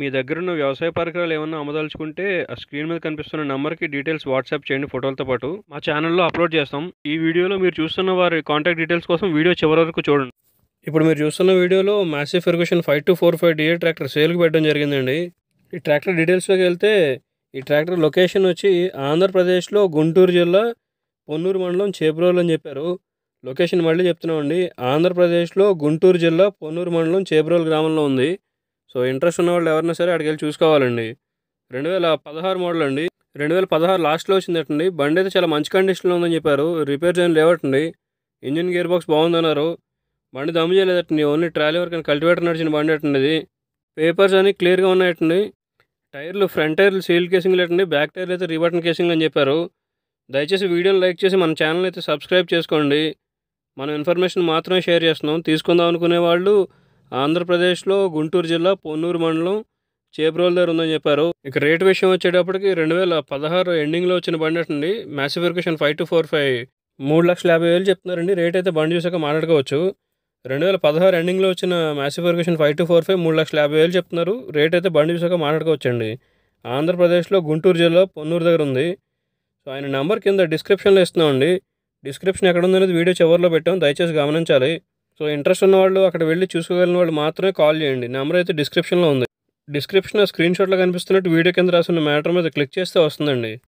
మీ దగ్గరున్న వ్యవసాయ పరికరాలు ఏమన్నా అమ్మదలుచుకుంటే ఆ స్క్రీన్ మీద కనిపిస్తున్న నెంబర్కి డీటెయిల్స్ వాట్సాప్ చేయండి ఫోటోలతో పాటు మా ఛానల్లో అప్లోడ్ చేస్తాం ఈ వీడియోలో మీరు చూస్తున్న వారి కాంటాక్ట్ డీటెయిల్స్ కోసం వీడియో చివరి వరకు చూడండి ఇప్పుడు మీరు చూస్తున్న వీడియోలో Massey Ferguson five two four five DI tractor సేల్కి పెట్టడం జరిగిందండి ఈ ట్రాక్టర్ డీటెయిల్స్లోకి వెళ్తే ఈ ట్రాక్టర్ లొకేషన్ వచ్చి ఆంధ్రప్రదేశ్లో గుంటూరు జిల్లా పొన్నూరు మండలం చేపరోలు అని చెప్పారు లొకేషన్ మళ్ళీ చెప్తున్నామండి ఆంధ్రప్రదేశ్లో గుంటూరు జిల్లా పొన్నూరు మండలం చేపరోలు గ్రామంలో ఉంది సో ఇంట్రెస్ట్ ఉన్న వాళ్ళు ఎవరైనా సరే అక్కడికి వెళ్ళి చూసుకోవాలండి రెండు వేల పదహారు మోడల్ అండి రెండు వేల పదహారు లాస్ట్లో వచ్చింది అండి బండి అయితే చాలా మంచి కండిషన్లో ఉందని చెప్పారు రిపేర్ చేయడం లేవట్టండి ఇంజిన్ గేర్ బాక్స్ బాగుందన్నారు బండి దమ్ము చేయలేదండి ఓన్లీ ట్రాలీ వరకు కల్టివేటర్ నడిచిన బండి అటండి ఇది పేపర్స్ అన్నీ క్లియర్గా ఉన్నాయటండి టైర్లు ఫ్రంట్ టైర్లు సీల్డ్ కేసింగ్ లేటండి బ్యాక్ టైర్లు అయితే రిబటన్ కేసింగ్ అని చెప్పారు దయచేసి వీడియోని లైక్ చేసి మన ఛానల్ అయితే సబ్స్క్రైబ్ చేసుకోండి మనం ఇన్ఫర్మేషన్ మాత్రమే షేర్ చేస్తున్నాం తీసుకుందాం అనుకునే వాళ్ళు ఆంధ్రప్రదేశ్లో గుంటూరు జిల్లా పొన్నూరు మండలం చేప్రోల్ దగ్గర ఉందని చెప్పారు ఇక రేట్ విషయం వచ్చేటప్పటికి రెండు వేల పదహారు ఎండింగ్లో వచ్చిన బండి అండి Massey five two four five మూడు లక్షల యాభై వేలు చెప్తున్నారండి రేట్ అయితే బండి చూసాక మాట్లాడుకోవచ్చు రెండు వేల పదహారు ఎండింగ్లో వచ్చిన Massey five two four five మూడు లక్షల యాభై వేలు చెప్తున్నారు రేట్ అయితే బండి చూసాక మాట్లాడుకోవచ్చండి ఆంధ్రప్రదేశ్లో గుంటూరు జిల్లా పొన్నూరు దగ్గర ఉంది సో ఆయన నెంబర్ కింద డిస్క్రిప్షన్లో ఇస్తున్నామండి డిస్క్రిప్షన్ ఎక్కడ ఉందనేది వీడియో చివరిలో పెట్టాం దయచేసి గమనించాలి సో ఇంట్రెస్ట్ ఉన్నవాళ్ళు అక్కడ వెళ్ళి చూసుకోగలిగిన వాళ్ళు మాత్రమే కాల్ చేయండి నెంబర్ అయితే డిస్క్రిప్షన్లో ఉంది డిస్క్రిప్షన్ స్క్రీన్ షాట్లో కనిపిస్తున్నట్టు వీడియో కింద రాసిన మ్యాటర్ మీద క్లిక్ చేస్తే వస్తుందండి